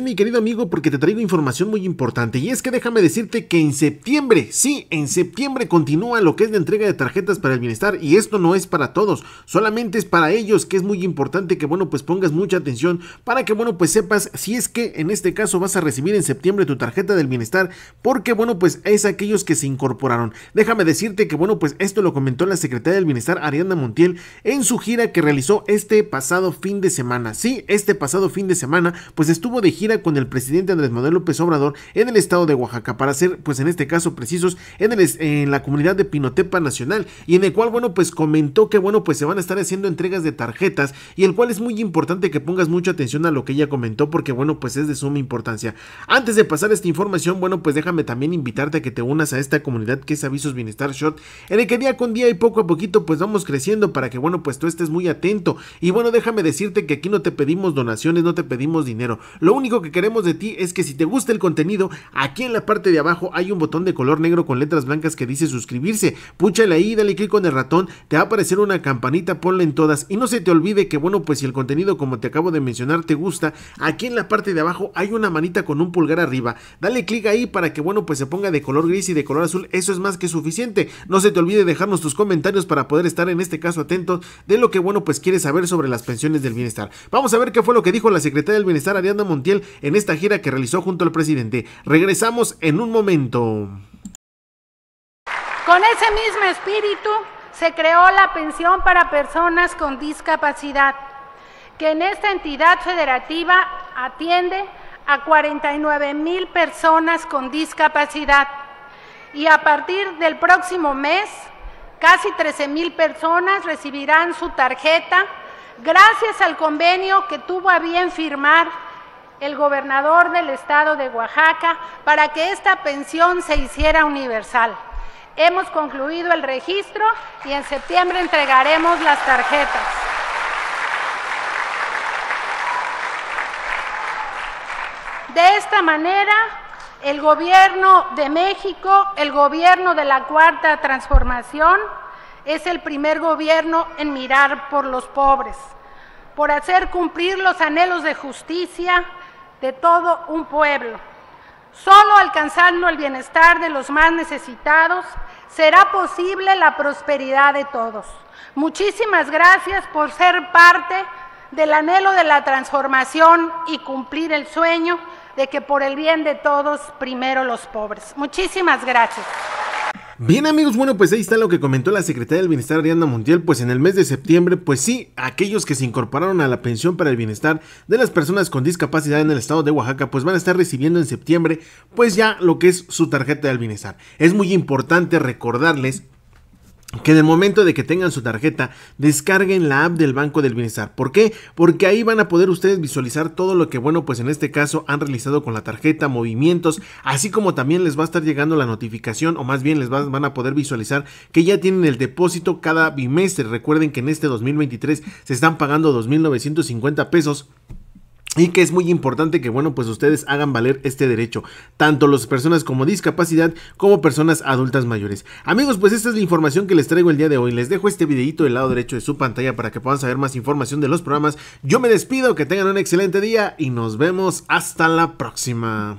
mi querido amigo porque te traigo información muy importante y es que déjame decirte que en septiembre, sí, en septiembre continúa lo que es la entrega de tarjetas para el bienestar y esto no es para todos, solamente es para ellos que es muy importante que bueno pues pongas mucha atención para que bueno pues sepas si es que en este caso vas a recibir en septiembre tu tarjeta del bienestar porque bueno pues es aquellos que se incorporaron. Déjame decirte que bueno pues esto lo comentó la secretaria del bienestar Ariana Montiel en su gira que realizó este pasado fin de semana, sí, este pasado fin de semana pues estuvo de gira con el presidente Andrés Manuel López Obrador en el estado de Oaxaca, para ser, pues en este caso precisos, en, el, en la comunidad de Pinotepa Nacional, y en el cual, bueno, pues comentó que, bueno, pues se van a estar haciendo entregas de tarjetas, y el cual es muy importante que pongas mucha atención a lo que ella comentó, porque, bueno, pues es de suma importancia. Antes de pasar esta información, bueno, pues déjame también invitarte a que te unas a esta comunidad que es Avisos Bienestar Short, en el que día con día y poco a poquito, pues vamos creciendo para que, bueno, pues tú estés muy atento. Y bueno, déjame decirte que aquí no te pedimos donaciones, no te pedimos dinero. Lo único que queremos de ti es que si te gusta el contenido, aquí en la parte de abajo hay un botón de color negro con letras blancas que dice suscribirse. Púchale ahí, dale clic con el ratón, te va a aparecer una campanita, ponla en todas. Y no se te olvide que, bueno, pues si el contenido, como te acabo de mencionar, te gusta, aquí en la parte de abajo hay una manita con un pulgar arriba. Dale clic ahí para que, bueno, pues se ponga de color gris y de color azul. Eso es más que suficiente. No se te olvide dejarnos tus comentarios para poder estar en este caso atentos de lo que, bueno, pues quieres saber sobre las pensiones del bienestar. Vamos a ver qué fue lo que dijo la secretaria del bienestar, Ariana Montiel, en esta gira que realizó junto al presidente. Regresamos en un momento. Con ese mismo espíritu se creó la pensión para personas con discapacidad, que en esta entidad federativa atiende a 49 mil personas con discapacidad. Y a partir del próximo mes, casi 13 mil personas recibirán su tarjeta gracias al convenio que tuvo a bien firmar el gobernador del estado de Oaxaca para que esta pensión se hiciera universal. Hemos concluido el registro y en septiembre entregaremos las tarjetas. De esta manera, el gobierno de México, el gobierno de la Cuarta Transformación, es el primer gobierno en mirar por los pobres, por hacer cumplir los anhelos de justicia, de todo un pueblo. Solo alcanzando el bienestar de los más necesitados será posible la prosperidad de todos. Muchísimas gracias por ser parte del anhelo de la transformación y cumplir el sueño de que por el bien de todos, primero los pobres. Muchísimas gracias. Bien amigos, bueno pues ahí está lo que comentó la secretaria del Bienestar Ariana Mundial pues en el mes de septiembre, pues sí, aquellos que se incorporaron a la pensión para el bienestar de las personas con discapacidad en el estado de Oaxaca, pues van a estar recibiendo en septiembre, pues ya lo que es su tarjeta del bienestar. Es muy importante recordarles que en el momento de que tengan su tarjeta, descarguen la app del Banco del Bienestar. ¿Por qué? Porque ahí van a poder ustedes visualizar todo lo que, bueno, pues en este caso han realizado con la tarjeta, movimientos, así como también les va a estar llegando la notificación, o más bien les van a poder visualizar que ya tienen el depósito cada bimestre. Recuerden que en este 2023 se están pagando 2.950 pesos y que es muy importante que, bueno, pues ustedes hagan valer este derecho, tanto las personas como discapacidad como personas adultas mayores. Amigos, pues esta es la información que les traigo el día de hoy. Les dejo este videito del lado derecho de su pantalla para que puedan saber más información de los programas. Yo me despido, que tengan un excelente día y nos vemos hasta la próxima.